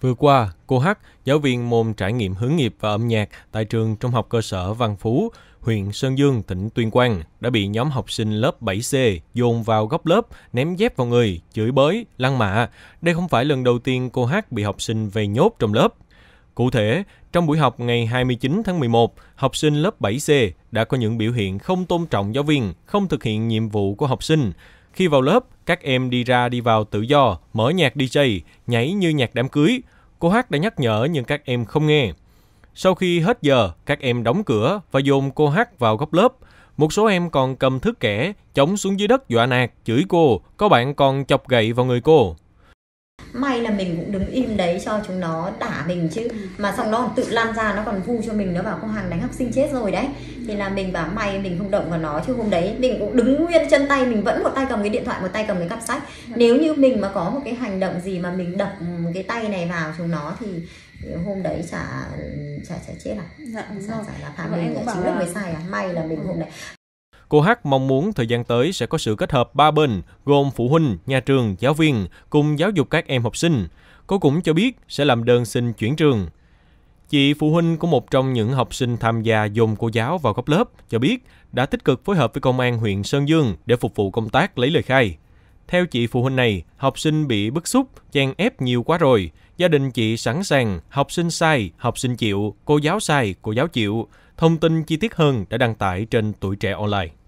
Vừa qua, cô H, giáo viên môn trải nghiệm hướng nghiệp và âm nhạc tại trường trung học cơ sở Văn Phú, huyện Sơn Dương, tỉnh Tuyên Quang, đã bị nhóm học sinh lớp 7C dồn vào góc lớp, ném dép vào người, chửi bới, lăng mạ. Đây không phải lần đầu tiên cô H bị học sinh về nhốt trong lớp. Cụ thể, trong buổi học ngày 29 tháng 11, học sinh lớp 7C đã có những biểu hiện không tôn trọng giáo viên, không thực hiện nhiệm vụ của học sinh. Khi vào lớp, các em đi ra đi vào tự do, mở nhạc DJ, nhảy như nhạc đám cưới. Cô Hát đã nhắc nhở nhưng các em không nghe. Sau khi hết giờ, các em đóng cửa và dồn cô Hát vào góc lớp. Một số em còn cầm thước kẻ, chống xuống dưới đất dọa nạt, chửi cô, có bạn còn chọc gậy vào người cô may là mình cũng đứng im đấy cho chúng nó đả mình chứ ừ. mà xong nó tự lan ra nó còn vu cho mình nó bảo không hàng đánh học sinh chết rồi đấy thì là mình bảo may mình không động vào nó chứ hôm đấy mình cũng đứng nguyên chân tay mình vẫn một tay cầm cái điện thoại một tay cầm cái cặp sách dạ. nếu như mình mà có một cái hành động gì mà mình đập cái tay này vào chúng nó thì hôm đấy chả chả chả chết à dạ, đúng chả, rồi. chả là phạm mình là chính là người sai à may là mình hôm ừ. đấy Cô H mong muốn thời gian tới sẽ có sự kết hợp ba bên gồm phụ huynh, nhà trường, giáo viên cùng giáo dục các em học sinh. Cô cũng cho biết sẽ làm đơn xin chuyển trường. Chị phụ huynh của một trong những học sinh tham gia dồn cô giáo vào góc lớp cho biết đã tích cực phối hợp với công an huyện Sơn Dương để phục vụ công tác lấy lời khai. Theo chị phụ huynh này, học sinh bị bức xúc, chèn ép nhiều quá rồi. Gia đình chị sẵn sàng, học sinh sai, học sinh chịu, cô giáo sai, cô giáo chịu. Thông tin chi tiết hơn đã đăng tải trên tuổi trẻ online.